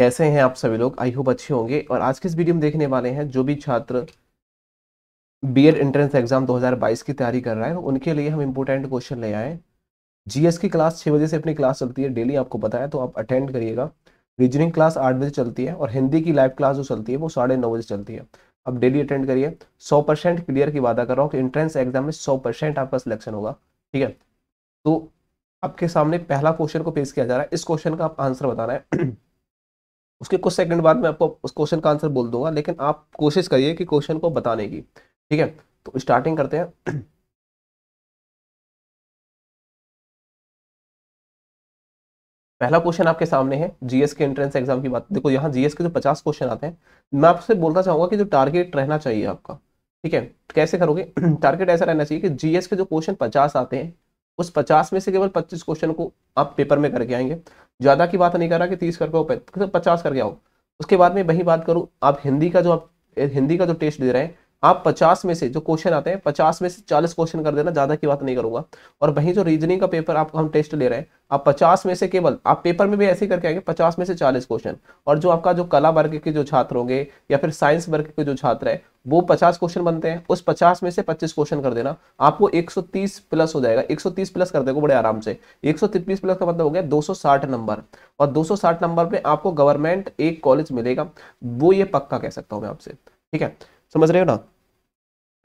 कैसे हैं आप सभी लोग आई होप अच्छे होंगे और आज के इस वीडियो में देखने वाले हैं जो भी छात्र एड एंट्रेंस एग्जाम 2022 की तैयारी कर रहा है उनके लिए हम इम्पोर्टेंट क्वेश्चन ले आए जीएस की क्लास छः बजे से अपनी क्लास चलती है डेली आपको पता है तो आप अटेंड करिएगा रीजनिंग क्लास आठ बजे चलती है और हिंदी की लाइव क्लास जो चलती है वो साढ़े नौ बजे चलती है आप डेली अटेंड करिए सौ परसेंट क्लियर की वादा कर रहा हूँ कि एंट्रेंस एग्जाम में सौ परसेंट आपका सिलेक्शन होगा ठीक है तो आपके सामने पहला क्वेश्चन को पेश किया जा रहा है इस क्वेश्चन का आप आंसर बताना है उसके कुछ सेकंड बाद मैं आपको उस क्वेश्चन का आंसर बोल दूंगा लेकिन आप कोशिश करिए कि क्वेश्चन को बताने की ठीक है तो स्टार्टिंग करते हैं पहला क्वेश्चन आपके सामने है जीएस के एंट्रेंस एग्जाम की बात देखो यहाँ जीएस के जो पचास क्वेश्चन आते हैं मैं आपसे बोलना चाहूंगा कि जो टारगेट रहना चाहिए आपका ठीक है कैसे करोगे टारगेट ऐसा रहना चाहिए कि जीएस के जो क्वेश्चन पचास आते हैं उस पचास में से केवल पच्चीस क्वेश्चन को आप पेपर में करके आएंगे ज़्यादा की बात नहीं कर रहा कि तीस करके पचास करके आओ उसके बाद में वही बात करूँ आप हिंदी का जो आप हिंदी का जो टेस्ट दे रहे हैं आप 50 में से जो क्वेश्चन आते हैं 50 में से 40 क्वेश्चन कर देना ज़्यादा की बात नहीं करूंगा और वहीं जो रीजनिंग का पेपर आपको हम टेस्ट ले रहे हैं आप 50 में से केवल आप पेपर में भी ऐसे करके आएंगे 50 में से 40 क्वेश्चन और जो आपका जो कला वर्ग के जो छात्र होंगे या फिर साइंस वर्ग के जो छात्र है वो पचास क्वेश्चन बनते हैं उस पचास में से पच्चीस क्वेश्चन कर देना आपको एक प्लस हो जाएगा एक प्लस कर देगा बड़े आराम से एक प्लस का मतलब हो गया दो नंबर और दो नंबर पर आपको गवर्नमेंट एक कॉलेज मिलेगा वो ये पक्का कह सकता हूँ मैं आपसे ठीक है समझ रहे हो ना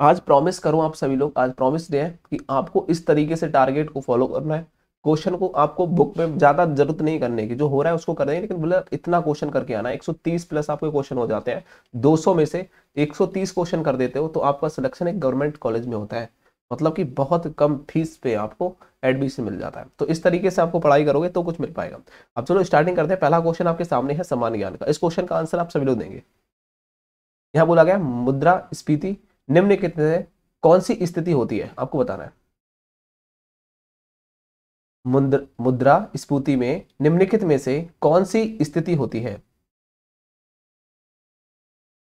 आज प्रॉमिस करो आप सभी लोग आज प्रॉमिस दे कि आपको इस तरीके से टारगेट को फॉलो करना है क्वेश्चन को आपको बुक में ज्यादा जरूरत नहीं करने की जो हो रहा है उसको करेंगे लेकिन बोले इतना क्वेश्चन करके आना 130 प्लस आपके क्वेश्चन हो जाते हैं 200 में से 130 क्वेश्चन कर देते हो तो आपका सिलेक्शन एक गवर्नमेंट कॉलेज में होता है मतलब कि बहुत कम फीस पे आपको एडमिशन मिल जाता है तो इस तरीके से आपको पढ़ाई करोगे तो कुछ मिल पाएगा अब चलो स्टार्टिंग करते हैं पहला क्वेश्चन आपके सामने है समान ज्ञान का इस क्वेश्चन का आंसर आप सभी लोग देंगे यहां बोला गया मुद्रा स्पीति निम्न कितने कौन सी स्थिति होती है आपको बताना है मुद्रा स्पूति में निम्नलिखित में से कौन सी स्थिति होती है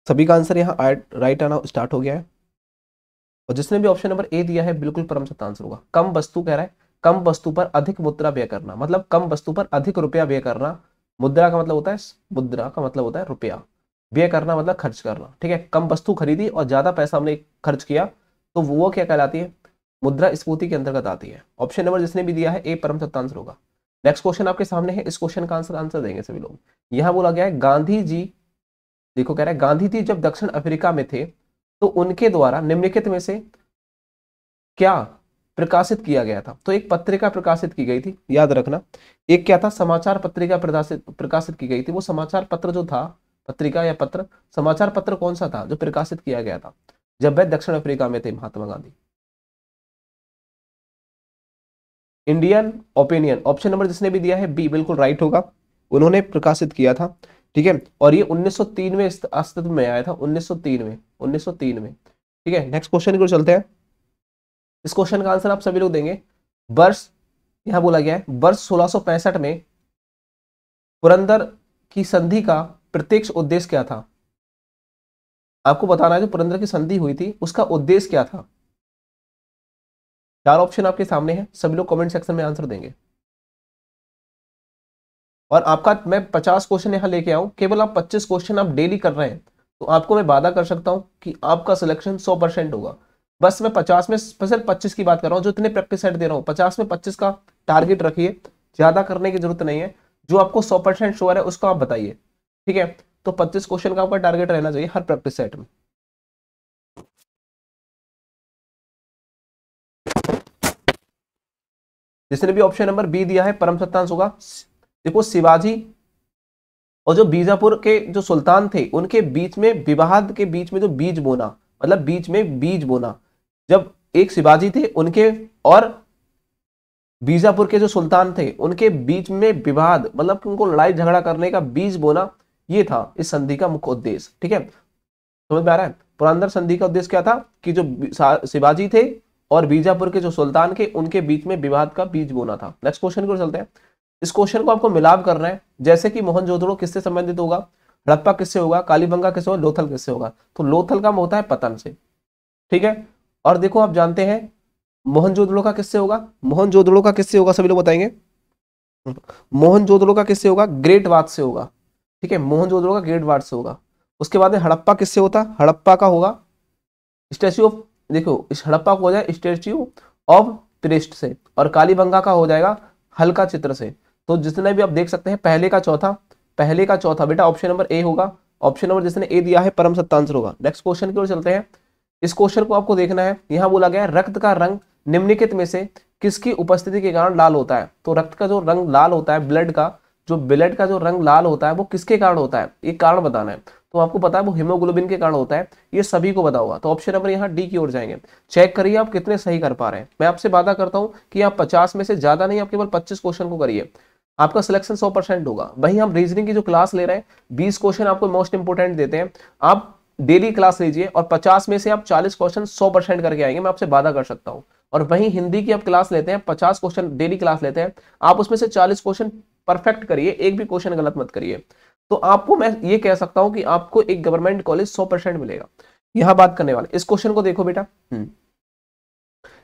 सभी का आंसर यहाँ राइट आना स्टार्ट हो गया है और जिसने भी ऑप्शन नंबर ए दिया है बिल्कुल परम सत्य आंसर होगा कम वस्तु कह रहा है कम वस्तु पर अधिक मुद्रा व्यय करना मतलब कम वस्तु पर अधिक रुपया व्यय करना मुद्रा का मतलब होता है मुद्रा का मतलब होता है रुपया व्यय करना मतलब खर्च करना ठीक है कम वस्तु खरीदी और ज़्यादा पैसा हमने खर्च किया तो वो क्या कहलाती है मुद्रा स्फूर्ति के अंतर्गत आती है ऑप्शन नंबर जिसने भी दिया है ए परम सत्ता आंसर होगा नेक्स्ट क्वेश्चन आपके सामने है इस क्वेश्चन का आंसर आंसर देंगे सभी लोग यहाँ बोला गया है गांधी जी देखो कह रहे हैं गांधी जी जब दक्षिण अफ्रीका में थे तो उनके द्वारा निम्नलिखित में से क्या प्रकाशित किया गया था तो एक पत्रिका प्रकाशित की गई थी याद रखना एक क्या था समाचार पत्रिका प्रकाशित प्रकाशित की गई थी वो समाचार पत्र जो था पत्रिका या पत्र समाचार पत्र कौन सा था जो प्रकाशित किया गया था जब वह दक्षिण अफ्रीका में थे Mahatma Gandhi Indian Opinion option number जिसने भी दिया है बी बिल्कुल राइट होगा उन्होंने प्रकाशित किया था ठीक है और ये 1903 में अस्तित्व में आया था 1903 में 1903 में ठीक है नेक्स्ट क्वेश्चन की ओर चलते हैं इस क्वेश्चन का आंसर आप सभी लोग देंगे वर्ष यहां बोला गया है वर्ष सोलह में पुरंदर की संधि का प्रत्यक्ष उद्देश्य क्या था आपको बताना है जो पुरंदर की संधि हुई थी उसका उद्देश्य क्या था चार ऑप्शन आपके सामने हैं सभी लोग कमेंट सेक्शन में आंसर देंगे और आपका मैं पचास क्वेश्चन यहां लेके आऊँ केवल आप पच्चीस क्वेश्चन आप डेली कर रहे हैं तो आपको मैं वादा कर सकता हूं कि आपका सिलेक्शन सौ परसेंट होगा बस मैं पचास में सिर्फ पच्चीस की बात कर रहा हूँ जो इतने प्रैक्टिस सेट दे रहा हूं पचास में पच्चीस का टारगेट रखिए ज़्यादा करने की जरूरत नहीं है जो आपको सौ परसेंट शोर है उसको आप बताइए ठीक है तो पच्चीस क्वेश्चन का आपका टारगेट रहना चाहिए हर प्रैक्टिस सेट में जिसने भी ऑप्शन नंबर बी दिया है परम सत्तांश होगा देखो शिवाजी और जो बीजापुर के जो सुल्तान थे उनके बीच में विवाद के बीच में जो बीज बोना मतलब बीच में बीज बोना जब एक शिवाजी थे उनके और बीजापुर के जो सुल्तान थे उनके बीच में विवाद मतलब उनको लड़ाई झगड़ा करने का बीज बोना ये था इस संधि का मुख्य उद्देश्य ठीक है समझ में आ रहा है पुरंदर संधि का उद्देश्य क्या था कि जो शिवाजी थे और बीजापुर के जो सुल्तान के उनके बीच में विवाद का बीज बोना था नेक्स्ट क्वेश्चन को चलते हैं इस क्वेश्चन को आपको मिलाप कर रहे हैं जैसे कि मोहन जोधड़ो किससे संबंधित होगा हड़प्पा किससे होगा कालीबंगा किससे होगा लोथल किससे होगा तो लोथल का होता है पतन से ठीक है और देखो आप जानते हैं मोहन जोधड़ो का किससे होगा मोहन जोधड़ो का किससे होगा सभी लोग बताएंगे मोहन जोधड़ो का किससे होगा ग्रेट वाद से होगा ठीक है मोहनजोदड़ो का ग्रेट वार्ड से होगा उसके बाद में हड़प्पा किससे होता हड़प्पा का होगा स्टैच्यू ऑफ देखो इस हड़प्पा को हो जाए स्टैच्यू ऑफ त्रिस्ट से और कालीबंगा का हो जाएगा हल्का चित्र से तो जितने भी आप देख सकते हैं पहले का चौथा पहले का चौथा बेटा ऑप्शन नंबर ए होगा ऑप्शन नंबर जिसने ए दिया है परम सत्ता आंसर होगा नेक्स्ट क्वेश्चन की ओर चलते हैं इस क्वेश्चन को आपको देखना है यहाँ बोला गया है रक्त का रंग निम्नलिखित में से किसकी उपस्थिति के कारण लाल होता है तो रक्त का जो रंग लाल होता है ब्लड का जो ब्लड का जो रंग लाल होता है वो किसके कारण होता है ये कारण बताना है तो आपको पता है वो हीमोग्लोबिन के कारण होता है ये सभी को बताओ तो ऑप्शन नंबर यहाँ डी की ओर जाएंगे चेक करिए आप कितने सही कर पा रहे हैं मैं आपसे वादा करता हूँ कि आप पचास में से ज्यादा नहीं आप केवल पच्चीस क्वेश्चन को करिए आपका सिलेक्शन 100 परसेंट होगा वही हम रीजनिंग की जो क्लास ले रहे हैं 20 क्वेश्चन आपको मोस्ट इंपोर्टेंट देते हैं आप डेली क्लास लीजिए और 50 में से आप 40 क्वेश्चन 100 परसेंट करके आएंगे मैं आपसे वादा कर सकता हूँ और वहीं हिंदी की आप क्लास लेते हैं पचास क्वेश्चन डेली क्लास लेते हैं आप उसमें से चालीस क्वेश्चन परफेक्ट करिए एक भी क्वेश्चन गलत मत करिए तो आपको मैं ये कह सकता हूं कि आपको एक गवर्नमेंट कॉलेज सौ परसेंट मिलेगा यहां बात करने वाले इस क्वेश्चन को देखो बेटा हम्म।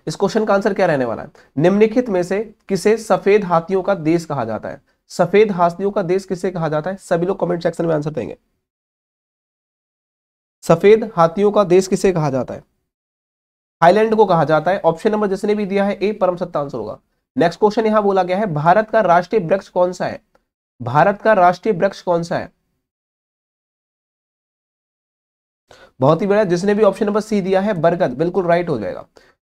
इस क्वेश्चन का आंसर क्या रहने वाला है निम्नलिखित में से किसे सफेद हाथियों का देश कहा जाता है सफेद हाथियों का देश किसे कहा जाता है सभी लोग कमेंट सेक्शन में आंसर देंगे सफेद हाथियों का देश किसे कहा जाता है थाईलैंड को कहा जाता है ऑप्शन नंबर जिसने भी दिया है ए परम सत्ता आंसर होगा नेक्स्ट क्वेश्चन यहां बोला गया है भारत का राष्ट्रीय वृक्ष कौन सा है भारत का राष्ट्रीय वृक्ष कौन सा है बहुत ही बढ़िया जिसने भी ऑप्शन नंबर सी दिया है बरगद बिल्कुल राइट हो जाएगा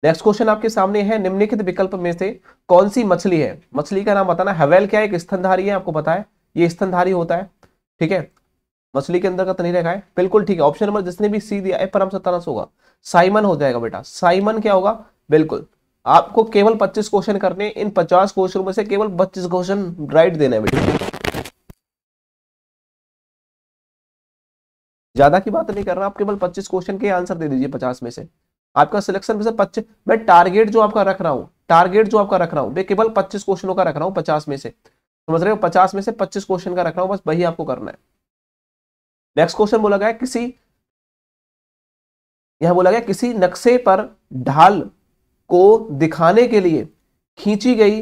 नेक्स्ट क्वेश्चन आपके सामने है निम्नलिखित विकल्प में से कौन सी मछली है मछली का नाम बताना हवेल क्या है एक स्तनधारी है आपको पता है ये स्तनधारी होता है ठीक है मछली के तो नहीं रखा है बिल्कुल ठीक है ऑप्शन नंबर जिसने भी सी दिया है परम सत्तानस होगा साइमन हो जाएगा बेटा साइमन क्या होगा बिल्कुल आपको केवल 25 क्वेश्चन करने इन 50 क्वेश्चन में से केवल 25 क्वेश्चन राइट देना है बेटा ज्यादा की बात नहीं कर रहा आप केवल 25 क्वेश्चन के आंसर दे दीजिए 50 में से आपका सिलेक्शन में से 25 मैं टारगेट जो आपका रख रहा हूँ टारगेट जो आपका रख रहा हूँ मैं केवल 25 क्वेश्चनों का रख रहा हूँ पचास में से समझ रहे हो पचास में से पच्चीस क्वेश्चन का रख रहा हूँ बस वही आपको करना है नेक्स्ट क्वेश्चन बोला गया किसी यह बोला गया किसी नक्शे पर ढाल को दिखाने के लिए खींची गई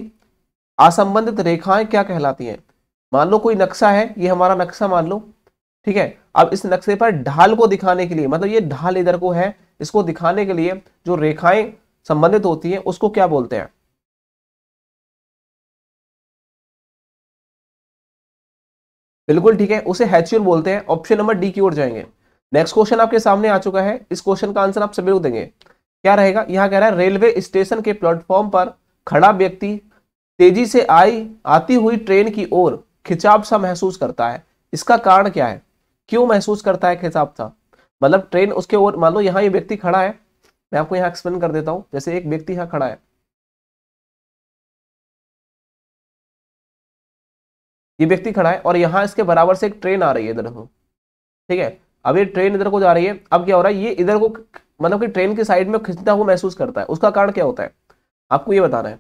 असंबंधित रेखाएं क्या कहलाती हैं मान लो कोई नक्शा है ये हमारा नक्शा मान लो ठीक है अब इस नक्शे पर ढाल को दिखाने के लिए मतलब ये ढाल इधर को है इसको दिखाने के लिए जो रेखाएं संबंधित होती हैं उसको क्या बोलते हैं बिल्कुल ठीक है उसे हैचुअल बोलते हैं ऑप्शन नंबर डी की ओर जाएंगे नेक्स्ट क्वेश्चन आपके सामने आ चुका है इस क्वेश्चन का आंसर आप सभी को देंगे क्या रहेगा यहाँ कह रहा है रेलवे स्टेशन के प्लेटफॉर्म पर खड़ा व्यक्ति तेजी से आई आती हुई ट्रेन की ओर खिंचाव सा महसूस करता है इसका कारण क्या है क्यों महसूस करता है खिंचाव सा मतलब ट्रेन उसके ओर मान लो यहाँ ये व्यक्ति खड़ा है मैं आपको यहाँ एक्सप्लेन कर देता हूँ जैसे एक व्यक्ति यहाँ खड़ा है ये व्यक्ति खड़ा है और यहाँ इसके बराबर से एक ट्रेन आ रही है इधर ठीक है अब ये ट्रेन इधर को जा रही है अब क्या हो रहा है ये इधर को मतलब कि ट्रेन की साइड में खिंचता हुआ महसूस करता है उसका कारण क्या होता है आपको ये बताना है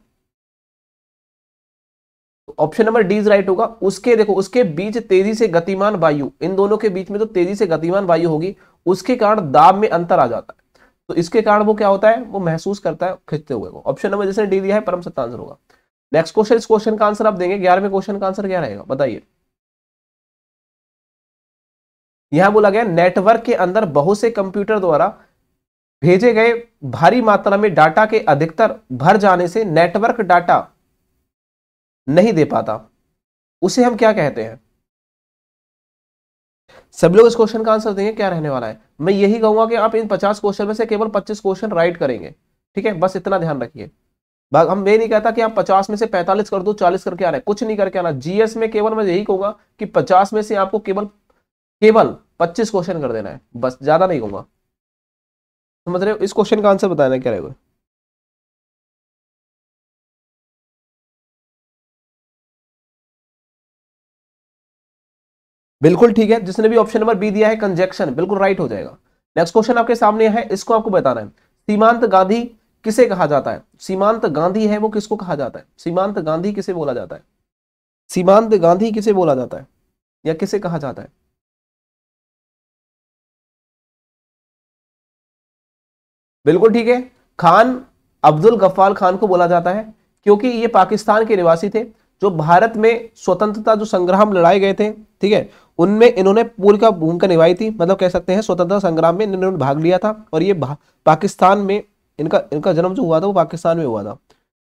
option number D is right होगा उसके देखो उसके बीच तेजी से गतिमान वायु इन दोनों के बीच में तो तेजी से गतिमान वायु होगी उसके कारण दाब में अंतर आ जाता है तो इसके कारण वो क्या होता है वो महसूस करता है खिंचते हुए को ऑप्शन नंबर जैसे डी दिया है परम सत्ता आंसर होगा नेक्स्ट क्वेश्चन इस क्वेश्चन का आंसर आप देंगे ग्यारहवें क्वेश्चन का आंसर क्या रहेगा बताइए यहां बोला गया नेटवर्क के अंदर बहुत से कंप्यूटर द्वारा भेजे गए भारी मात्रा में डाटा के अधिकतर भर जाने से नेटवर्क डाटा नहीं दे पाता उसे हम क्या कहते हैं सब लोग इस क्वेश्चन का आंसर देंगे क्या रहने वाला है मैं यही कहूंगा कि आप इन पचास क्वेश्चन में से केवल पच्चीस क्वेश्चन राइट करेंगे ठीक है बस इतना ध्यान रखिए हम ये नहीं कहता कि आप 50 में से 45 कर दो 40 करके आ रहे हैं कुछ नहीं करके आना जीएस में केवल मैं यही कहूंगा कि 50 में से आपको केवल केवल पच्चीस क्वेश्चन कर देना है बस ज़्यादा नहीं होगा समझ रहे हो इस क्वेश्चन का आंसर बताना क्या रहेगा बिल्कुल ठीक है जिसने भी ऑप्शन नंबर बी दिया है कंजेक्शन बिल्कुल राइट हो जाएगा नेक्स्ट क्वेश्चन आपके सामने है इसको आपको बताना है सीमांत गांधी किसे कहा जाता है सीमांत गांधी है वो किसको कहा जाता है सीमांत गांधी किसे बोला जाता है सीमांत गांधी किसे बोला जाता है या किसे कहा जाता है बिल्कुल ठीक है खान अब्दुल गफ्फार खान को बोला जाता है क्योंकि ये पाकिस्तान के निवासी थे जो भारत में स्वतंत्रता जो संग्राम लड़ाए गए थे ठीक है उनमें इन्होंने पूरी का भूमिका निभाई थी मतलब कह सकते हैं स्वतंत्रता संग्राम में इन्होंने भाग लिया था और ये पाकिस्तान में इनका इनका जन्म जो हुआ था वो पाकिस्तान में हुआ था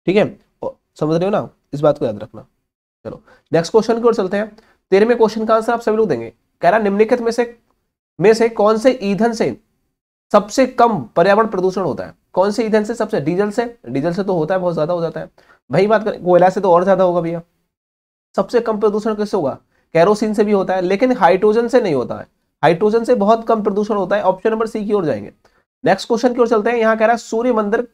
ठीक है समझ रहे हो ना इस बात को याद रखना चलो नेक्स्ट क्वेश्चन की ओर चलते हैं तेरहवें क्वेश्चन का आंसर आप सभी लोग देंगे कह रहा निम्नलिखित में से में से कौन से ईंधन से सबसे कम पर्यावरण प्रदूषण होता है कौन से ईंधन से सबसे डीजल से डीजल से तो होता है बहुत ज्यादा हो जाता है भाई बात करें कोयला से तो और ज्यादा होगा भैया सबसे कम प्रदूषण कैसे होगा कैरोसिन से भी होता है लेकिन हाइड्रोजन से नहीं होता है हाइड्रोजन से बहुत कम प्रदूषण होता है ऑप्शन नंबर सी की ओर जाएंगे नेक्स्ट क्वेश्चन की ओर चलते हैं यहाँ कह रहा है सूर्य मंदिर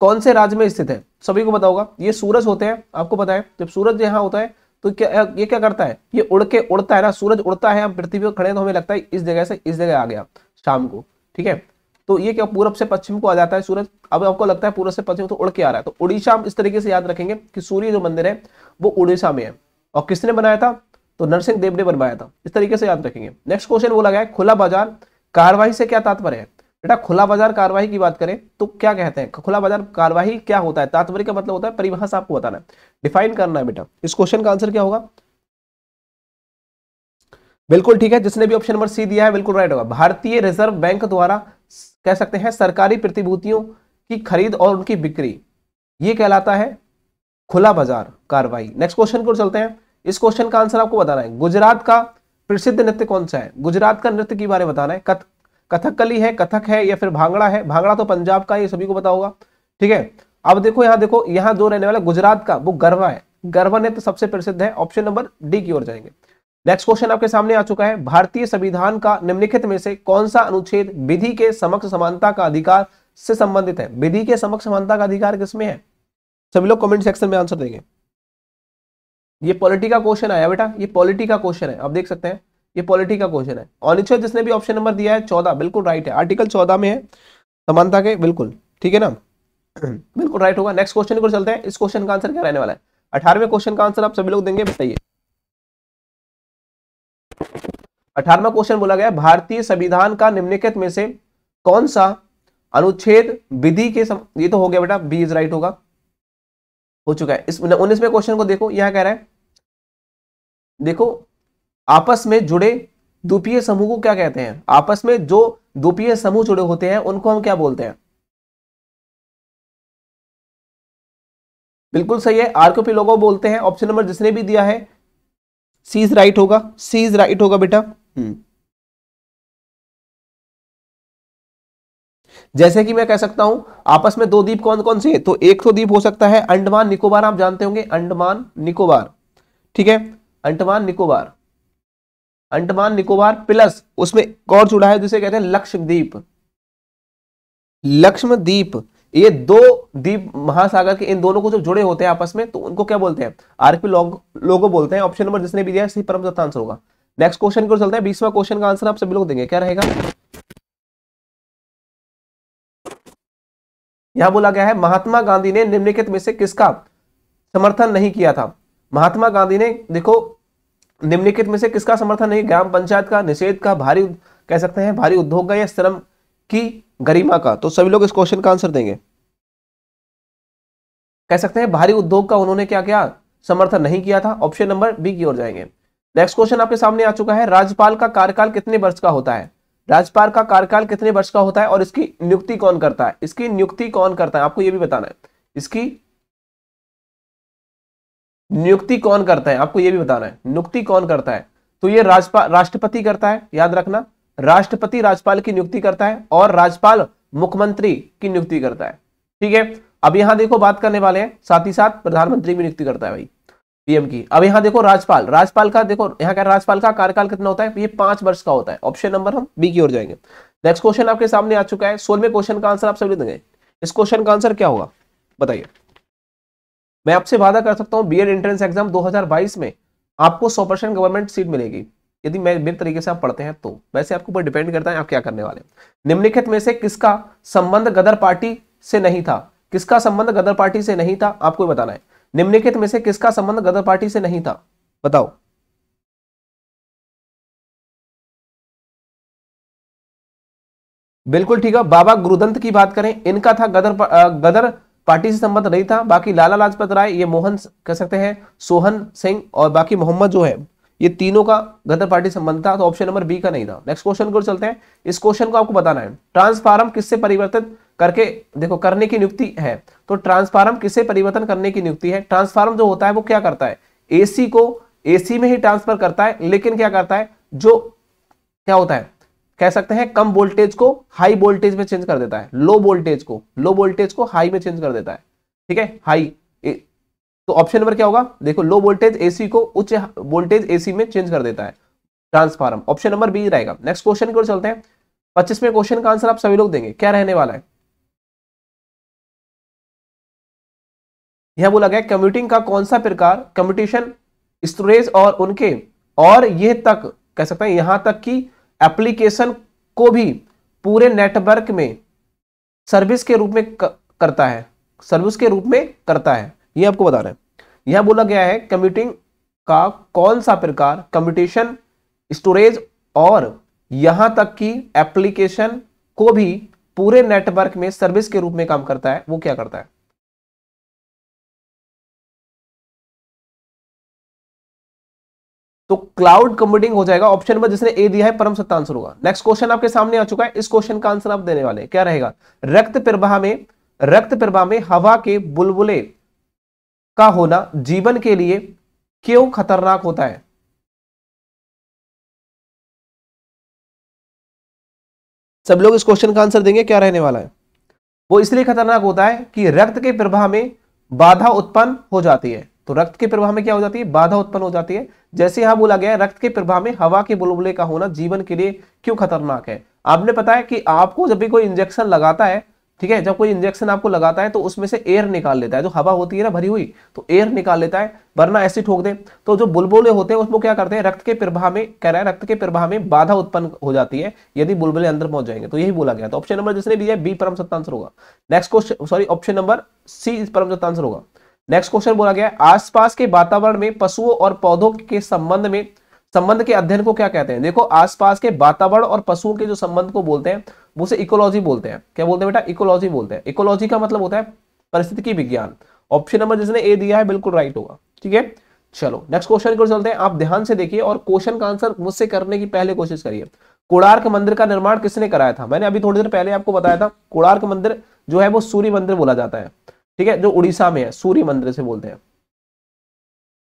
कौन से राज्य में स्थित है सभी को बताओगा ये सूरज होते हैं आपको पता है जब सूरज यहाँ होता है तो क्या ये क्या करता है ये उड़ के उड़ता है ना सूरज उड़ता है हम पृथ्वी पर खड़े तो हमें लगता है इस जगह से इस जगह आ गया शाम को ठीक है तो ये क्या पूरब से पश्चिम को आ जाता है सूरज अब आपको लगता है पूरब से पश्चिम तो उड़ के आ रहा है तो उड़ीसा हम इस तरीके से याद रखेंगे कि सूर्य जो मंदिर है वो उड़ीसा में है और किसने बनाया था तो नरसिंह देव ने बनवाया था इस तरीके से याद रखेंगे नेक्स्ट क्वेश्चन बोला गया खुला बाजार कार्रवाई से क्या तात्पर्य है बेटा खुला बाजार कार्यवाही की बात करें तो क्या कहते हैं खुला बाजार कार्यवाही क्या होता है तात्पर्य का मतलब होता है परिभाषा आपको बताना है डिफाइन करना है बेटा इस क्वेश्चन का आंसर क्या होगा बिल्कुल ठीक है जिसने भी ऑप्शन नंबर सी दिया है बिल्कुल राइट होगा भारतीय रिजर्व बैंक द्वारा कह सकते हैं सरकारी प्रतिभूतियों की खरीद और उनकी बिक्री ये कहलाता है खुला बाजार कार्रवाई नेक्स्ट क्वेश्चन को चलते हैं इस क्वेश्चन का आंसर आपको बताना है गुजरात का प्रसिद्ध नृत्य कौन सा है गुजरात का नृत्य के बारे में बताना है कथ कथकली है कथक है या फिर भांगड़ा है भांगड़ा तो पंजाब का ये सभी को पता होगा ठीक है अब देखो यहां देखो यहां जो रहने वाला गुजरात का वो गरबा है गरबा नृत्य सबसे प्रसिद्ध है ऑप्शन नंबर डी की ओर जाएंगे नेक्स्ट क्वेश्चन आपके सामने आ चुका है भारतीय संविधान का निम्नलिखित में से कौन सा अनुच्छेद विधि के समक्ष समानता का अधिकार से संबंधित है विधि के समक्ष समानता का अधिकार किसमें है सभी लोग कमेंट सेक्शन में आंसर देंगे ये पॉलिटी का क्वेश्चन आया बेटा ये पॉलिटी का क्वेश्चन है आप देख सकते हैं ये पॉलिटी का क्वेश्चन है अनुच्छेद जिसने भी ऑप्शन नंबर दिया है चौदह बिल्कुल राइट है आर्टिकल चौदह में है समानता के बिल्कुल ठीक है ना बिल्कुल राइट होगा नेक्स्ट क्वेश्चन को चलते हैं इस क्वेश्चन का आंसर क्या रहने वाला है अठारहवें क्वेश्चन का आंसर आप सभी लोग देंगे बताइए अठारवा क्वेश्चन बोला गया भारतीय संविधान का निम्नलिखित में से कौन सा अनुच्छेद विधि के सम... ये तो हो गया बेटा बी इज राइट होगा हो चुका है इस उन्नीसवें क्वेश्चन को देखो यह कह रहा है देखो आपस में जुड़े द्वीपीय समूह को क्या कहते हैं आपस में जो द्वीपीय समूह जुड़े होते हैं उनको हम क्या बोलते हैं बिल्कुल सही है आरकोपी लोगों बोलते हैं ऑप्शन नंबर जिसने भी दिया है सी इज राइट होगा सी इज राइट होगा बेटा हम्म। जैसे कि मैं कह सकता हूं आपस में दो द्वीप कौन कौन से तो एक तो द्वीप हो सकता है अंडमान निकोबार आप जानते होंगे अंडमान निकोबार ठीक है अंडमान निकोबार अंडमान निकोबार प्लस उसमें और जुड़ा है जिसे कहते हैं लक्ष्मीप लक्ष्मद्वीप ये दो द्वीप महासागर के इन दोनों को जब जुड़े होते हैं आपस में तो उनको क्या बोलते हैं आरपी लोग, लोगो बोलते हैं ऑप्शन नंबर जिसने भी दिया सही परम सत्ता आंसर होगा नेक्स्ट क्वेश्चन को चलते हैं बीसवा क्वेश्चन का आंसर आप सभी लोग देंगे क्या रहेगा यहां बोला गया है महात्मा गांधी ने निम्नलिखित में से किसका समर्थन नहीं किया था महात्मा गांधी ने देखो निम्नलिखित में से किसका समर्थन नहीं ग्राम पंचायत का निषेध का भारी कह सकते हैं भारी उद्योग का या श्रम की गरिमा का तो सभी लोग इस क्वेश्चन का आंसर देंगे कह सकते हैं भारी उद्योग का उन्होंने क्या क्या समर्थन नहीं किया था ऑप्शन नंबर बी की ओर जाएंगे नेक्स्ट क्वेश्चन आपके सामने आ चुका है राज्यपाल का कार्यकाल कितने वर्ष का होता है राज्यपाल का कार्यकाल कितने वर्ष का होता है और इसकी नियुक्ति कौन करता है इसकी नियुक्ति कौन करता है आपको यह भी बताना है इसकी नियुक्ति कौन करता है आपको यह भी बताना है नियुक्ति कौन करता है तो ये राष्ट्रपति करता है याद रखना राष्ट्रपति राज्यपाल की नियुक्ति करता है और राज्यपाल मुख्यमंत्री की नियुक्ति करता है ठीक है अब यहां देखो बात करने वाले हैं साथ ही साथ प्रधानमंत्री भी नियुक्ति करता है भाई पीएम की अब यहां देखो राज्यपाल राज्यपाल का देखो यहाँ क्या राज्यपाल का कार्यकाल कितना होता है ये पांच वर्ष का होता है ऑप्शन नंबर हम बी की ओर जाएंगे नेक्स्ट क्वेश्चन आपके सामने आ चुका है सोलवे क्वेश्चन का आंसर आप सभी देंगे इस क्वेश्चन का आंसर क्या होगा बताइए मैं आपसे वादा कर सकता हूं बी एंट्रेंस एग्जाम दो में आपको सौ गवर्नमेंट सीट मिलेगी यदि मैं मेरे तरीके से आप पढ़ते हैं तो वैसे आपके ऊपर डिपेंड करता है आप क्या करने वाले निम्नलिखित में से किसका संबंध गदर पार्टी से नहीं था किसका संबंध गदर पार्टी से नहीं था आपको बताना है निम्नलिखित में से किसका संबंध गदर पार्टी से नहीं था बताओ बिल्कुल ठीक है बाबा गुरुदंत की बात करें इनका था गदर गदर पार्टी से संबंध नहीं था बाकी लाला लाजपत राय ये मोहन कह सकते हैं सोहन सिंह और बाकी मोहम्मद जो है ये तीनों का गदर पार्टी संबंध था तो ऑप्शन नंबर बी का नहीं था नेक्स्ट क्वेश्चन को चलते हैं इस क्वेश्चन को आपको बताना है ट्रांसफार्म किससे परिवर्तित करके देखो करने की नियुक्ति है तो ट्रांसफार्म किससे परिवर्तन करने की नियुक्ति है ट्रांसफार्म जो होता है वो क्या करता है एसी को एसी में ही ट्रांसफर करता है लेकिन क्या करता है जो क्या होता है कह सकते हैं कम वोल्टेज को हाई वोल्टेज में चेंज कर देता है लो वोल्टेज को लो वोल्टेज को हाई में चेंज कर देता है ठीक है हाई तो ऑप्शन नंबर क्या होगा देखो लो वोल्टेज एसी को उच्च वोल्टेज एसी में चेंज कर देता है ट्रांसफार्म ऑप्शन नंबर बी रहेगा नेक्स्ट क्वेश्चन की ओर चलते हैं पच्चीसवें क्वेश्चन का आंसर आप सभी लोग देंगे क्या रहने वाला है यह बोला गया कम्यूटिंग का कौन सा प्रकार कम्यूटेशन स्टोरेज और उनके और यह तक कह सकते हैं यहां तक कि एप्लीकेशन को भी पूरे नेटवर्क में सर्विस के रूप में करता है सर्विस के रूप में करता है ये आपको रहे हैं यहां बोला गया है कम्यूटिंग का कौन सा प्रकार कम्यूटेशन स्टोरेज और यहां तक कि एप्लीकेशन को भी पूरे नेटवर्क में सर्विस के रूप में काम करता है वो क्या करता है तो क्लाउड कंप्यूटिंग हो जाएगा ऑप्शन नंबर जिसने ए दिया है परम सत्ता आंसर होगा नेक्स्ट क्वेश्चन आपके सामने आ चुका है इस क्वेश्चन का आंसर आप देने वाले क्या रहेगा रक्त प्रवाह में रक्त प्रवाह में हवा के बुलबुले का होना जीवन के लिए क्यों खतरनाक होता है सब लोग इस क्वेश्चन का आंसर देंगे क्या रहने वाला है वो इसलिए खतरनाक होता है कि रक्त के प्रवाह में बाधा उत्पन्न हो जाती है तो रक्त के प्रवाह में क्या हो जाती है बाधा उत्पन्न हो जाती है जैसे यहां बोला गया रक्त के प्रवाह में हवा के बुलबुले का होना जीवन के लिए क्यों खतरनाक है आपने पता है कि आपको जब भी कोई इंजेक्शन लगाता है ठीक है जब कोई इंजेक्शन आपको लगाता है तो उसमें से एयर निकाल लेता है जो हवा होती है ना भरी हुई तो एयर निकाल लेता है वरना ऐसे ठोक दे तो जो बुलबुले होते हैं उसको क्या करते हैं रक्त के प्रभाव में कह रहा है रक्त के प्रभाव में बाधा उत्पन्न हो जाती है यदि बुलबुले अंदर पहुंच जाएंगे तो यही बोला गया तो ऑप्शन नंबर जिसने दिया बी परम सत्ता आंसर होगा next question sorry option number C परम सत्ता आंसर होगा नेक्स्ट क्वेश्चन बोला गया आसपास के वातावरण में पशुओं और पौधों के संबंध में संबंध के अध्ययन को क्या कहते हैं देखो आसपास के वातावरण और पशुओं के जो संबंध को बोलते हैं वो से इकोलॉजी बोलते हैं क्या बोलते हैं बेटा इकोलॉजी बोलते हैं इकोलॉजी का मतलब होता है परिस्थितिकी विज्ञान ऑप्शन नंबर जिसने ए दिया है बिल्कुल राइट होगा ठीक है चलो नेक्स्ट क्वेश्चन को चलते हैं आप ध्यान से देखिए और क्वेश्चन का आंसर मुझसे करने की पहले कोशिश करिए कोणार्क मंदिर का निर्माण किसने कराया था मैंने अभी थोड़ी देर पहले आपको बताया था कोणार्क मंदिर जो है वो सूर्य मंदिर बोला जाता है ठीक है जो उड़ीसा में है सूर्य मंदिर से बोलते हैं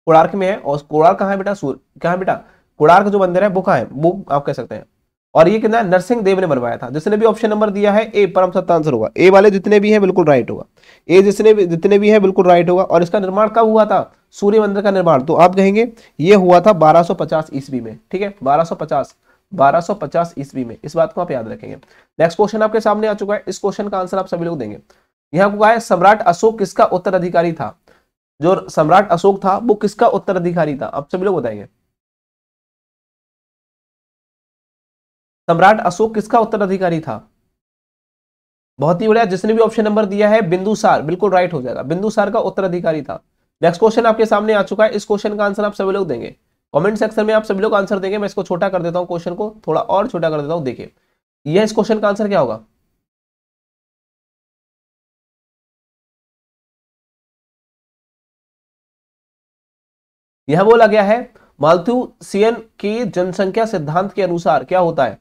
कोणार्क में है और कोणार्क कहाँ है बेटा सूर्य कहाँ बेटा कुड़ार का जो मंदिर है वो कहा है वो आप कह सकते हैं और ये कितना नरसिंह देव ने बनवाया था जिसने भी ऑप्शन नंबर दिया है ए परम सत्ता आंसर होगा ए वाले जितने भी हैं बिल्कुल राइट होगा ए जिसने भी जितने भी हैं बिल्कुल राइट होगा और इसका निर्माण कब हुआ था सूर्य मंदिर का निर्माण तो आप कहेंगे ये हुआ था 1250 ईस्वी में ठीक है 1250 1250 ईस्वी में इस बात को आप याद रखेंगे नेक्स्ट क्वेश्चन आपके सामने आ चुका है इस क्वेश्चन का आंसर आप सभी लोग देंगे यहाँ को कहा है सम्राट अशोक किसका उत्तराधिकारी था जो सम्राट अशोक था वो किसका उत्तराधिकारी था आप सभी लोग बताएंगे सम्राट अशोक किसका उत्तराधिकारी था बहुत ही बढ़िया जिसने भी ऑप्शन नंबर दिया है बिंदुसार बिल्कुल राइट हो जाएगा बिंदुसार का उत्तराधिकारी था नेक्स्ट क्वेश्चन आपके सामने आ चुका है इस क्वेश्चन का आंसर आप सभी लोग देंगे कमेंट सेक्शन में आप सभी लोग आंसर देंगे मैं इसको छोटा कर देता हूं क्वेश्चन को थोड़ा और छोटा कर देता हूँ देखिए यह इस क्वेश्चन का आंसर क्या होगा यह बोला गया है मालतू सीएन की जनसंख्या सिद्धांत के अनुसार क्या होता है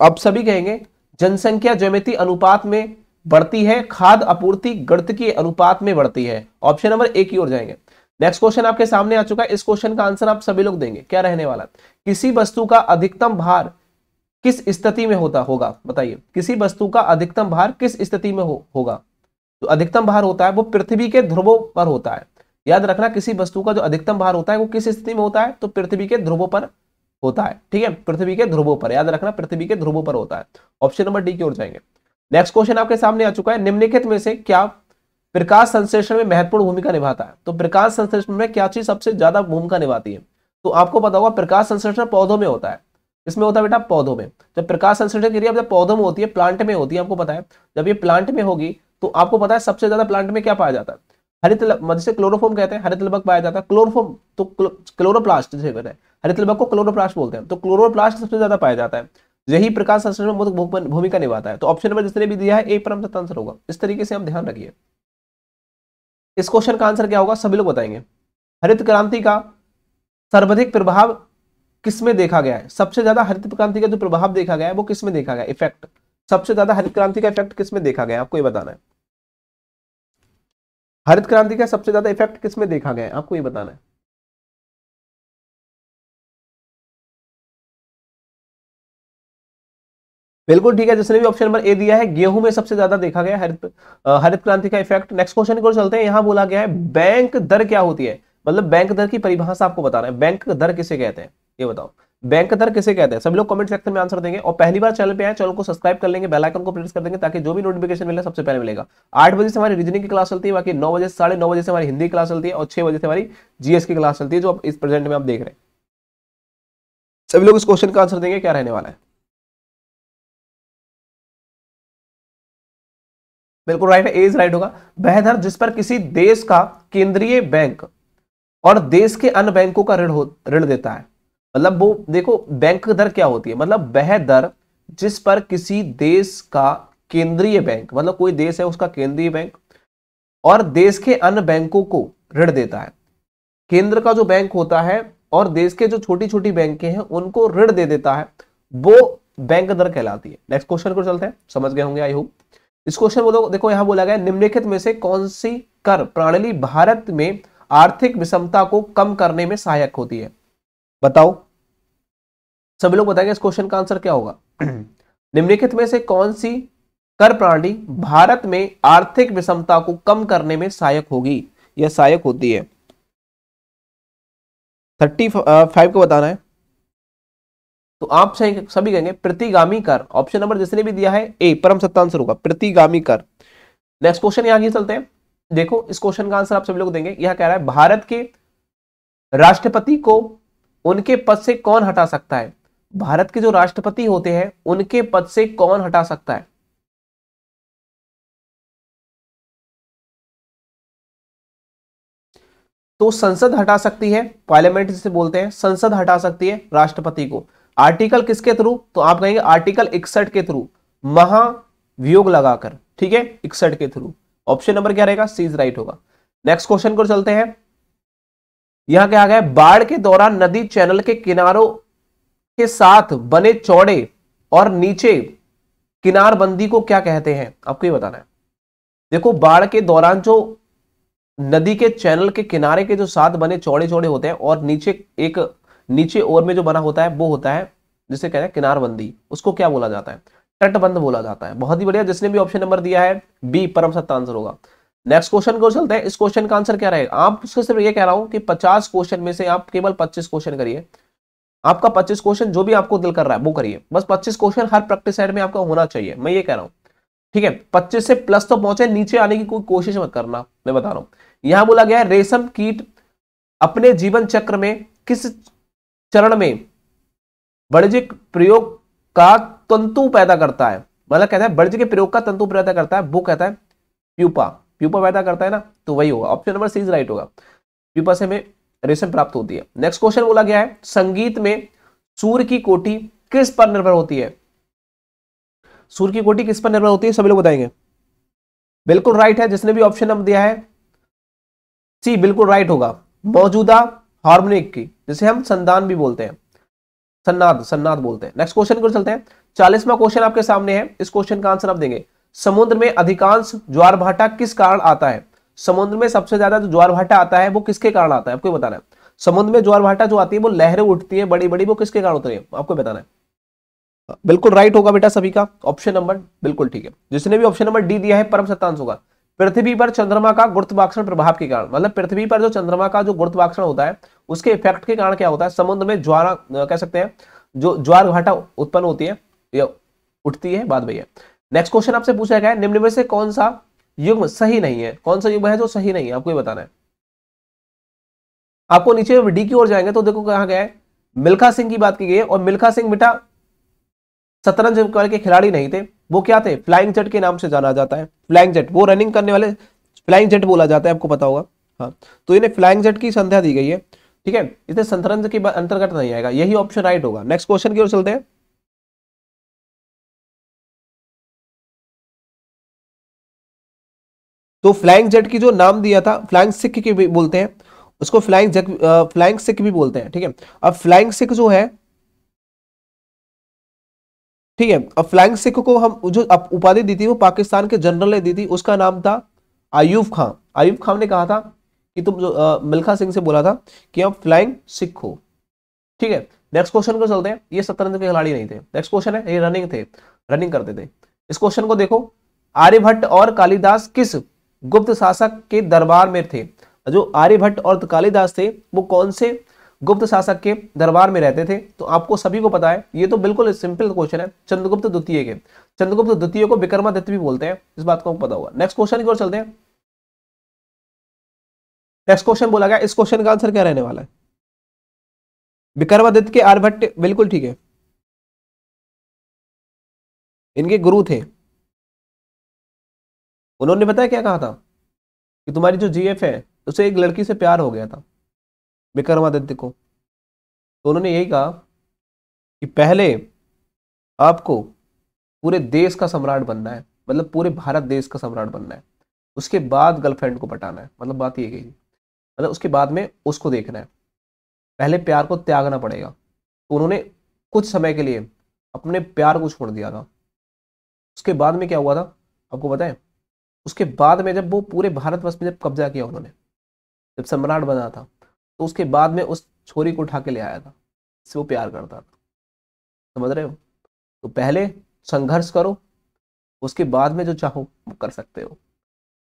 अब सभी कहेंगे जनसंख्या ज्योमिति अनुपात में बढ़ती है खाद आपूर्ति गर्त के अनुपात में बढ़ती है ऑप्शन नंबर एक ही ओर जाएंगे नेक्स्ट क्वेश्चन आपके सामने आ चुका है इस क्वेश्चन का आंसर आप सभी लोग देंगे क्या रहने वाला किसी वस्तु का अधिकतम भार किस स्थिति में होता होगा बताइए किसी वस्तु का अधिकतम भार किस स्थिति में हो, होगा तो अधिकतम भार होता है वो पृथ्वी के ध्रुवों पर होता है याद रखना किसी वस्तु का जो अधिकतम भार होता है वो किस स्थिति में होता है तो पृथ्वी के ध्रुवों पर होता है ठीक है पृथ्वी के ध्रुवों पर याद रखना पृथ्वी के ध्रुवों पर होता है ऑप्शन नंबर डी की ओर जाएंगे नेक्स्ट क्वेश्चन आपके सामने आ चुका है निम्नलिखित में से क्या प्रकाश संश्लेषण में महत्वपूर्ण भूमिका निभाता है तो प्रकाश संश्लेषण में क्या चीज सबसे ज्यादा भूमिका निभाती है तो आपको पता होगा प्रकाश संश्लेषण पौधों में होता है इसमें होता है बेटा पौधों में जब प्रकाश संश्लेषण क्रिया जब पौधों में होती है प्लांट में होती है आपको पता है जब ये प्लांट में होगी तो आपको पता है सबसे ज्यादा प्लांट में क्या पाया जाता है हरित जैसे क्लोरोफोम कहते हैं हरित लबक पाया जाता है क्लोरोफोम तो क्लोरोप्लास्ट जैसे कहते हैं हरित लवक को क्लोरोप्लास्ट बोलते हैं तो क्लोरोप्लास्ट सबसे ज्यादा पाया जाता है यही प्रकाश संश्लेषण में मुख्य भूमिका निभाता है तो ऑप्शन नंबर जिसने भी दिया है ए परम सत्य आंसर होगा इस तरीके से हम ध्यान रखिए इस क्वेश्चन का आंसर क्या होगा सभी लोग बताएंगे हरित क्रांति का सर्वाधिक प्रभाव किसमें देखा गया है सबसे ज्यादा हरित क्रांति का जो प्रभाव देखा गया है वो किसमें देखा गया इफेक्ट सबसे ज्यादा हरित क्रांति का इफेक्ट किसमें देखा गया आपको ये बताना है हरित क्रांति का सबसे ज्यादा इफेक्ट किसमें देखा गया है आपको ये बताना है बिल्कुल ठीक है जिसने भी ऑप्शन नंबर ए दिया है गेहूं में सबसे ज्यादा देखा गया हरित हरित क्रांति का इफेक्ट नेक्स्ट क्वेश्चन की ओर चलते हैं यहां बोला गया है बैंक दर क्या होती है मतलब बैंक दर की परिभाषा आपको बता रहे हैं बैंक दर किसे कहते हैं ये बताओ बैंक दर किसे कहते हैं सभी लोग कमेंट सेक्शन में आंसर देंगे और पहली बार चैनल पे आए चैनल को सब्सक्राइब कर लेंगे बेल आइकन को प्रेस कर देंगे ताकि जो भी नोटिफिकेशन मिले सबसे पहले मिलेगा आठ बजे से हमारी रीजनिंग की क्लास चलती है बाकी नौ बजे से साढ़े नौ बजे से हमारी हिंदी क्लास चलती है और छह बजे से हमारी जीएस की क्लास चलती है जो इस प्रेजेंट में आप देख रहे हैं सभी लोग इस क्वेश्चन का आंसर देंगे क्या रहने वाला है बिल्कुल राइट है एज राइट होगा वह दर जिस पर किसी देश का केंद्रीय बैंक और देश के अन्य बैंकों का ऋण ऋण देता है मतलब वो देखो बैंक दर क्या होती है मतलब वह दर जिस पर किसी देश का केंद्रीय बैंक मतलब कोई देश है उसका केंद्रीय बैंक और देश के अन्य बैंकों को ऋण देता है केंद्र का जो बैंक होता है और देश के जो छोटी छोटी बैंकें हैं उनको ऋण दे देता है वो बैंक दर कहलाती है नेक्स्ट क्वेश्चन को चलते हैं समझ गए होंगे आई होप इस क्वेश्चन बोलो देखो यहां बोला गया निम्नलिखित में से कौन सी कर प्रणाली भारत में आर्थिक विषमता को कम करने में सहायक होती है बताओ सभी लोग बताएंगे इस क्वेश्चन का आंसर क्या होगा निम्नलिखित में से कौन सी कर प्रणाली भारत में आर्थिक विषमता को कम करने में सहायक होगी यह सहायक होती है थर्टी फाइव uh, को बताना है तो आप सही सभी कहेंगे प्रतिगामी कर ऑप्शन नंबर जिसने भी दिया है ए परम सत्ता आंसर होगा प्रतिगामी कर नेक्स्ट क्वेश्चन यहाँ चलते हैं देखो इस क्वेश्चन का आंसर आप सभी लोग देंगे यह कह रहा है भारत के राष्ट्रपति को उनके पद से कौन हटा सकता है भारत के जो राष्ट्रपति होते हैं उनके पद से कौन हटा सकता है तो संसद हटा सकती है पार्लियामेंट जिसे बोलते हैं संसद हटा सकती है राष्ट्रपति को आर्टिकल किसके थ्रू तो आप कहेंगे आर्टिकल इकसठ के थ्रू महा वियोग लगाकर ठीक है इकसठ के थ्रू ऑप्शन नंबर क्या रहेगा सीज राइट होगा नेक्स्ट क्वेश्चन को चलते हैं यहां क्या आ गया बाढ़ के दौरान नदी चैनल के किनारों के साथ बने चौड़े और नीचे किनार बंदी को क्या कहते हैं आपको ये बताना है देखो बाढ़ के दौरान जो नदी के चैनल के किनारे के जो साथ बने चौड़े चौड़े होते हैं और नीचे एक नीचे ओर में जो बना होता है वो होता है जिसे कहते हैं किनारबंदी उसको क्या बोला जाता है तटबंध बोला जाता है बहुत ही बढ़िया जिसने भी ऑप्शन नंबर दिया है बी परम सत्ता आंसर होगा नेक्स्ट क्वेश्चन को चलते हैं इस क्वेश्चन का आंसर क्या रहेगा आप उसके सिर्फ ये कह रहा हूं कि पचास क्वेश्चन में से आप केवल पच्चीस क्वेश्चन करिए आपका पच्चीस क्वेश्चन जो भी आपको दिल कर रहा है वो करिए बस पच्चीस क्वेश्चन हर प्रैक्टिस साइड में आपका होना चाहिए मैं ये कह रहा हूं ठीक है पच्चीस से प्लस तो पहुंचे नीचे आने की कोई कोशिश मत करना मैं बता रहा हूं यहां बोला गया है रेशम कीट अपने जीवन चक्र में किस चरण में वर्जिक प्रयोग का तंतु पैदा करता है मतलब कहता है वर्ज के प्रयोग का तंतु पैदा करता है वो कहता है प्यूपा प्यूपा पैदा करता है ना तो वही होगा ऑप्शन नंबर सी राइट होगा प्यूपा से हमें रेशम प्राप्त होती है नेक्स्ट क्वेश्चन बोला गया है संगीत में सूर्य की कोटि किस पर निर्भर होती है सूर्य की कोटि किस पर निर्भर होती है सभी लोग बताएंगे बिल्कुल राइट है जिसने भी ऑप्शन नंबर दिया है सी बिल्कुल राइट होगा मौजूदा हार्मोनिक की जिसे हम संदान भी बोलते हैं सन्नाद सन्नाद बोलते हैं नेक्स्ट क्वेश्चन को चलते हैं चालीसवा क्वेश्चन आपके सामने है इस क्वेश्चन का आंसर आप देंगे समुद्र में अधिकांश ज्वार भाटा किस कारण आता है समुद्र में सबसे ज्यादा जो ज्वार भाटा आता है वो किसके कारण आता है आपको बताना है समुद्र में ज्वार भाटा जो आती है वो लहरें उठती है बड़ी बड़ी वो किसके कारण होती है आपको बताना है बिल्कुल राइट होगा बेटा सभी का ऑप्शन नंबर बिल्कुल ठीक है जिसने भी ऑप्शन नंबर डी दिया है परम सत्तांश होगा पृथ्वी पर चंद्रमा का गुरुत्वाकर्षण प्रभाव के कारण मतलब पृथ्वी पर जो चंद्रमा का जो गुरुत्वाकर्षण होता है उसके इफेक्ट के कारण क्या होता है समुद्र में ज्वार कह सकते हैं जो ज्वार घाटा उत्पन्न होती है या उठती है बाद भैया नेक्स्ट क्वेश्चन आपसे पूछा गया है निम्न में से कौन सा युग सही नहीं है कौन सा युग है जो सही नहीं है आपको ये बताना है आपको नीचे डी की ओर जाएंगे तो देखो कहा गया है मिल्खा सिंह की बात की गई है और मिल्खा सिंह बेटा शतरंज के खिलाड़ी नहीं थे वो क्या थे फ्लाइंग जेट के नाम से जाना जाता है फ्लाइंग जेट वो रनिंग करने वाले फ्लाइंग जेट बोला जाता है आपको पता होगा हाँ तो इन्हें फ्लाइंग जेट की संध्या दी गई है ठीक है इसे संतरंज के अंतर्गत नहीं आएगा यही ऑप्शन राइट होगा नेक्स्ट क्वेश्चन की ओर चलते हैं तो फ्लाइंग जेट की जो नाम दिया था फ्लाइंग सिख के बोलते हैं उसको फ्लाइंग जेट फ्लाइंग सिख भी बोलते हैं ठीक है अब फ्लाइंग सिख जो है ठीक है अब फ्लाइंग सिख को हम जो उपाधि दी थी वो पाकिस्तान के जनरल ने दी थी उसका नाम था आयुब खां आयुब खां ने कहा था कि तुम जो आ, मिल्खा सिंह से बोला था कि आप फ्लाइंग सिख हो ठीक है नेक्स्ट क्वेश्चन को चलते हैं ये शतरंज के खिलाड़ी नहीं थे नेक्स्ट क्वेश्चन है ये रनिंग थे रनिंग करते थे इस क्वेश्चन को देखो आर्यभट्ट और कालिदास किस गुप्त शासक के दरबार में थे जो आर्यभट्ट और कालिदास थे वो कौन से गुप्त शासक के दरबार में रहते थे तो आपको सभी को पता है ये तो बिल्कुल सिंपल क्वेश्चन है चंद्रगुप्त द्वितीय के चंद्रगुप्त द्वितीय को विक्रमादित्य भी बोलते हैं इस बात को आपको पता होगा नेक्स्ट क्वेश्चन की ओर चलते हैं नेक्स्ट क्वेश्चन बोला गया इस क्वेश्चन का आंसर क्या रहने वाला है विक्रमादित्य के आर्यभट्ट बिल्कुल ठीक है इनके गुरु थे उन्होंने बताया क्या कहा था कि तुम्हारी जो जीएफ है उसे एक लड़की से प्यार हो गया था विक्रमादित्य को तो उन्होंने यही कहा कि पहले आपको पूरे देश का सम्राट बनना है मतलब पूरे भारत देश का सम्राट बनना है उसके बाद गर्लफ्रेंड को बटाना है मतलब बात ये कही मतलब उसके बाद में उसको देखना है पहले प्यार को त्यागना पड़ेगा तो उन्होंने कुछ समय के लिए अपने प्यार को छोड़ दिया था उसके बाद में क्या हुआ था आपको पता है उसके बाद में जब वो पूरे भारतवर्ष में जब कब्जा किया उन्होंने जब सम्राट बना था तो उसके बाद में उस छोरी को उठा के ले आया था इससे वो प्यार करता था समझ रहे हो तो पहले संघर्ष करो उसके बाद में जो चाहो वो कर सकते हो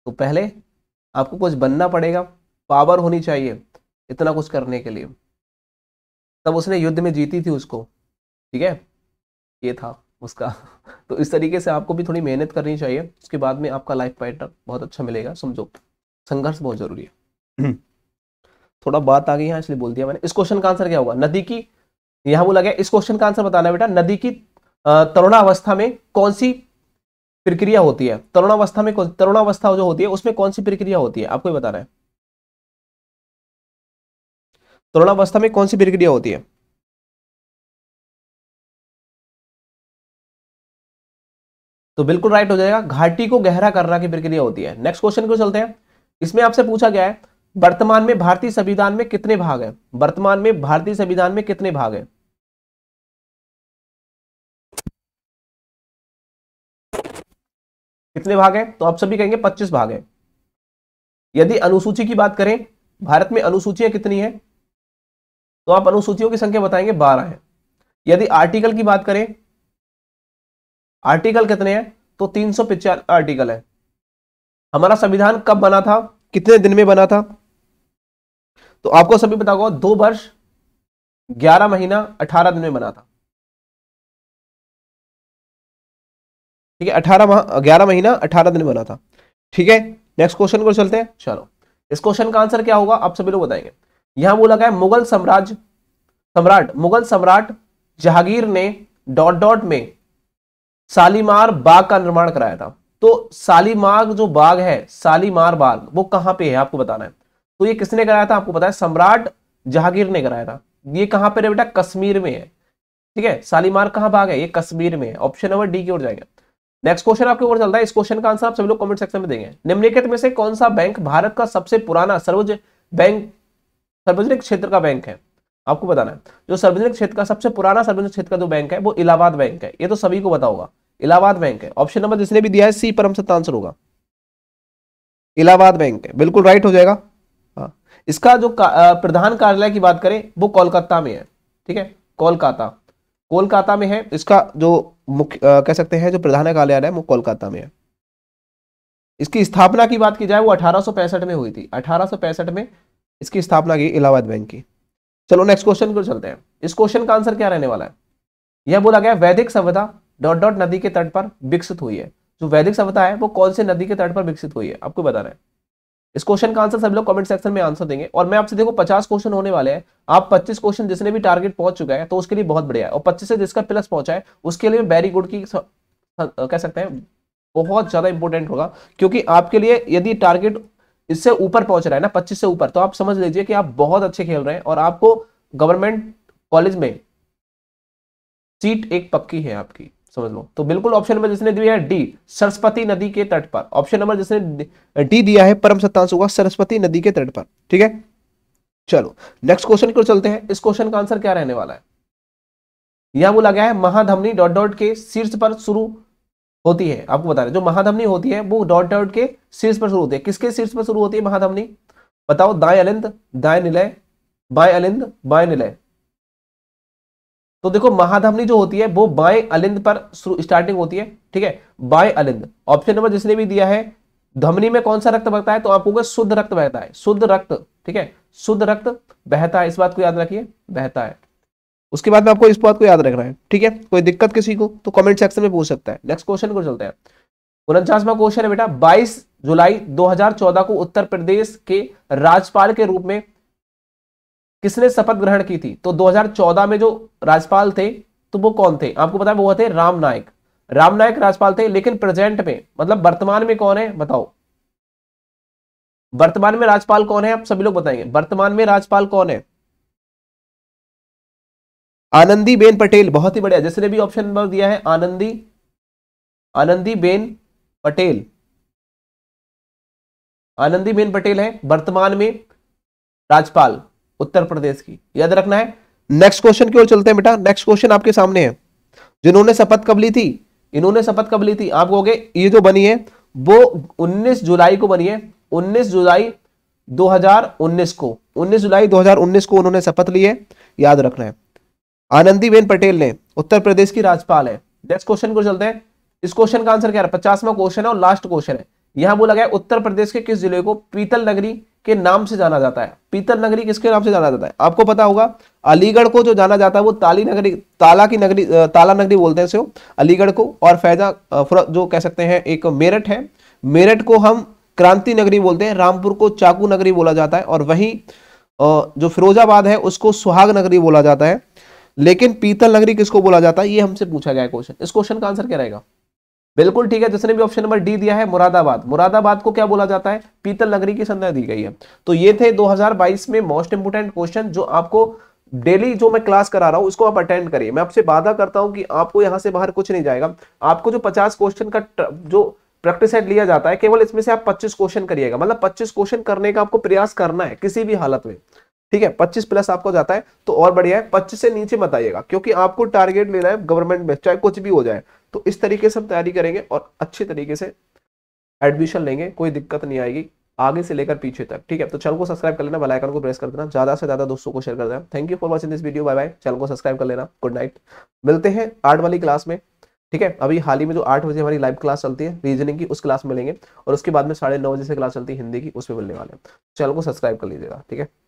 तो पहले आपको कुछ बनना पड़ेगा पावर होनी चाहिए इतना कुछ करने के लिए तब उसने युद्ध में जीती थी उसको ठीक है ये था उसका तो इस तरीके से आपको भी थोड़ी मेहनत करनी चाहिए उसके बाद में आपका लाइफ पार्टनर बहुत अच्छा मिलेगा समझो संघर्ष बहुत ज़रूरी है थोड़ा बात आ गई यहाँ इसलिए बोल दिया मैंने इस क्वेश्चन का आंसर क्या होगा नदी की यहां बोला गया इस क्वेश्चन का आंसर बताना बेटा नदी की तरुणावस्था में कौन सी प्रक्रिया होती है तरुणावस्था में तरुणावस्था जो होती है उसमें कौन सी प्रक्रिया होती है आपको बताना है तरुणावस्था में कौन सी प्रक्रिया होती है तो बिल्कुल राइट हो जाएगा घाटी को गहरा करना की प्रक्रिया होती है नेक्स्ट क्वेश्चन को चलते हैं इसमें आपसे पूछा गया है वर्तमान में भारतीय संविधान में कितने भाग हैं वर्तमान में भारतीय संविधान में कितने भाग हैं कितने भाग हैं तो आप सभी कहेंगे 25 भाग हैं यदि अनुसूची की बात करें भारत में अनुसूचियां कितनी है तो आप अनुसूचियों की संख्या बताएंगे 12 है यदि आर्टिकल की बात करें आर्टिकल कितने हैं तो तीन आर्टिकल है हमारा संविधान कब बना था कितने दिन में बना था तो आपको सभी बता हुआ दो वर्ष ग्यारह महीना अठारह दिन में बना था ठीक है अठारह ग्यारह महीना अठारह दिन में बना था ठीक है नेक्स्ट क्वेश्चन को चलते हैं चलो इस क्वेश्चन का आंसर क्या होगा आप सभी लोग बताएंगे यहां बोला गया मुगल सम्राज सम्राट मुगल सम्राट जहांगीर ने डॉट डॉट में सालीमार बाग का निर्माण कराया था तो सालीमार जो बाग है सालीमार बाग वो कहां पे है आपको बताना है तो ये किसने कराया था आपको पता है सम्राट जहांगीर ने कराया था ये कहां पर है बेटा कश्मीर में है ठीक है शालीमार कहां भाग है ये कश्मीर में है ऑप्शन नंबर डी की ओर जाएगा नेक्स्ट क्वेश्चन आपके ऊपर चलता है इस क्वेश्चन का आंसर आप सभी लोग कमेंट सेक्शन में देंगे निम्नलिखित में से कौन सा बैंक भारत का सबसे पुराना सर्वज बैंक सार्वजनिक क्षेत्र का बैंक है आपको बताना है जो सार्वजनिक क्षेत्र का सबसे पुराना सार्वजनिक क्षेत्र का जो बैंक है वो इलाहाबाद बैंक है ये तो सभी को बता होगा इलाहाबाद बैंक है ऑप्शन नंबर जिसने भी दिया है सी परम सत्ता आंसर होगा इलाहाबाद बैंक है बिल्कुल राइट हो जाएगा इसका जो का, प्रधान कार्यालय की बात करें वो कोलकाता में है ठीक है कोलकाता कोलकाता में है इसका जो मुख्य कह सकते हैं जो प्रधान कार्यालय है वो कोलकाता में है इसकी स्थापना की बात की जाए वो अठारह में हुई थी अठारह में इसकी स्थापना की इलाहाबाद बैंक की चलो नेक्स्ट क्वेश्चन को चलते हैं इस क्वेश्चन का आंसर क्या रहने वाला है यह बोला गया वैदिक सभ्यता डॉट डॉट नदी के तट पर विकसित हुई है जो वैदिक सभ्यता है वो कौन से नदी के तट पर विकसित हुई है आपको बता रहे हैं इस क्वेश्चन का आंसर सब लोग कमेंट सेक्शन में आंसर देंगे और मैं आपसे देखो 50 क्वेश्चन होने वाले हैं आप 25 क्वेश्चन जिसने भी टारगेट पहुंच चुका है तो उसके लिए बहुत बढ़िया है और 25 से जिसका प्लस पहुंचा है उसके लिए वेरी गुड की कह सकते हैं बहुत ज्यादा इंपॉर्टेंट होगा क्योंकि आपके लिए यदि टारगेट इससे ऊपर पहुंच रहा है ना पच्चीस से ऊपर तो आप समझ लीजिए कि आप बहुत अच्छे खेल रहे हैं और आपको गवर्नमेंट कॉलेज में सीट एक पक्की है आपकी समझ लो तो बिल्कुल ऑप्शन नंबर जिसने दिया है डी सरस्वती नदी के तट पर ऑप्शन नंबर जिसने डी दिया है परम सत्तांश होगा सरस्वती नदी के तट पर ठीक है चलो नेक्स्ट क्वेश्चन की ओर चलते हैं इस क्वेश्चन का आंसर क्या रहने वाला है यह बोला गया है महाधमनी डॉट डॉट के शीर्ष पर शुरू होती है आपको बता रहे जो महाधमनी होती है वो डॉट डॉट के शीर्ष पर शुरू होती है किसके शीर्ष पर शुरू होती है महाधमनी बताओ दाएं अलिंद दाएं निलय बाएं अलिंद बाएं निलय तो देखो महाधमनी जो होती है वो बाएं अलिंद पर स्टार्टिंग होती है ठीक है बाएं अलिंद ऑप्शन नंबर जिसने भी दिया है धमनी में कौन सा रक्त बहता है तो आपको शुद्ध रक्त बहता है शुद्ध रक्त ठीक है शुद्ध रक्त बहता है इस बात को याद रखिए बहता है उसके बाद में आपको इस बात को याद रखना है ठीक है कोई दिक्कत किसी को तो कमेंट सेक्शन में पूछ सकता है नेक्स्ट क्वेश्चन को चलते हैं उनचासवा क्वेश्चन है बेटा 22 जुलाई 2014 को उत्तर प्रदेश के राज्यपाल के रूप में किसने शपथ ग्रहण की थी तो 2014 में जो राज्यपाल थे तो वो कौन थे आपको पता है वो थे राम नायक राम नायक राज्यपाल थे लेकिन प्रेजेंट में मतलब वर्तमान में कौन है बताओ वर्तमान में राज्यपाल कौन है आप सभी लोग बताएंगे वर्तमान में राज्यपाल कौन है आनंदी बेन पटेल बहुत ही बढ़िया जिसने भी ऑप्शन नंबर दिया है आनंदी आनंदी बेन पटेल आनंदी बेन पटेल है वर्तमान में राज्यपाल उत्तर प्रदेश की याद रखना है नेक्स्ट क्वेश्चन की ओर चलते हैं बेटा नेक्स्ट क्वेश्चन आपके सामने है जिन्होंने शपथ कब ली थी इन्होंने शपथ कब ली थी आप कहोगे ये जो बनी है वो 19 जुलाई को बनी है 19 जुलाई 2019 को 19 जुलाई 2019 को उन्होंने शपथ ली है याद रखना है आनंदीबेन पटेल ने उत्तर प्रदेश की राज्यपाल है नेक्स्ट क्वेश्चन को चलते हैं इस क्वेश्चन का आंसर क्या है पचासवा क्वेश्चन है और लास्ट क्वेश्चन है यहां बोला गया उत्तर प्रदेश के किस जिले को पीतल नगरी के नाम से जाना जाता है पीतल नगरी किसके नाम से जाना जाता है आपको पता होगा अलीगढ़ को जो जाना जाता है वो ताली नगरी ताला की नगरी ताला नगरी बोलते हैं अलीगढ़ को और फैजा जो कह सकते हैं एक मेरठ है मेरठ को हम क्रांति नगरी बोलते हैं रामपुर को चाकू नगरी बोला जाता है और वहीं जो फिरोजाबाद है उसको सुहाग नगरी बोला जाता है लेकिन पीतल नगरी किसको बोला जाता है ये हमसे पूछा गया क्वेश्चन इस क्वेश्चन का आंसर क्या रहेगा बिल्कुल ठीक है जिसने भी ऑप्शन नंबर डी दिया है मुरादाबाद मुरादाबाद को क्या बोला जाता है पीतल नगरी की संज्ञा दी गई है तो ये थे 2022 में मोस्ट इंपोर्टेंट क्वेश्चन जो आपको डेली जो मैं क्लास करा रहा हूं उसको आप अटेंड करिए मैं आपसे वादा करता हूं कि आपको यहां से बाहर कुछ नहीं जाएगा आपको जो पचास क्वेश्चन का जो प्रैक्टिस सेट लिया जाता है केवल इसमें से आप पच्चीस क्वेश्चन करिएगा मतलब पच्चीस क्वेश्चन करने का आपको प्रयास करना है किसी भी हालत में ठीक है पच्चीस प्लस आपको जाता है तो और बढ़िया है पच्चीस से नीचे मत आइएगा क्योंकि आपको टारगेट लेना है गवर्नमेंट में चाहे कुछ भी हो जाए तो इस तरीके से हम तैयारी करेंगे और अच्छे तरीके से एडमिशन लेंगे कोई दिक्कत नहीं आएगी आगे से लेकर पीछे तक ठीक है तो चैनल को सब्सक्राइब कर लेना बेल आइकन को प्रेस कर देना ज्यादा से ज्यादा दोस्तों को शेयर कर देना thank you for watching this video bye bye channel को सब्सक्राइब कर लेना गुड नाइट मिलते हैं आर्ट वाली क्लास में ठीक है अभी हाल ही में जो आठ बजे हमारी लाइव क्लास चलती है रीजनिंग की उस क्लास में लेंगे और उसके बाद में साढ़े नौ बजे से क्लास चलती है हिंदी की उसमें मिलने वाले हैं चैनल को सब्सक्राइब कर लीजिएगा ठीक है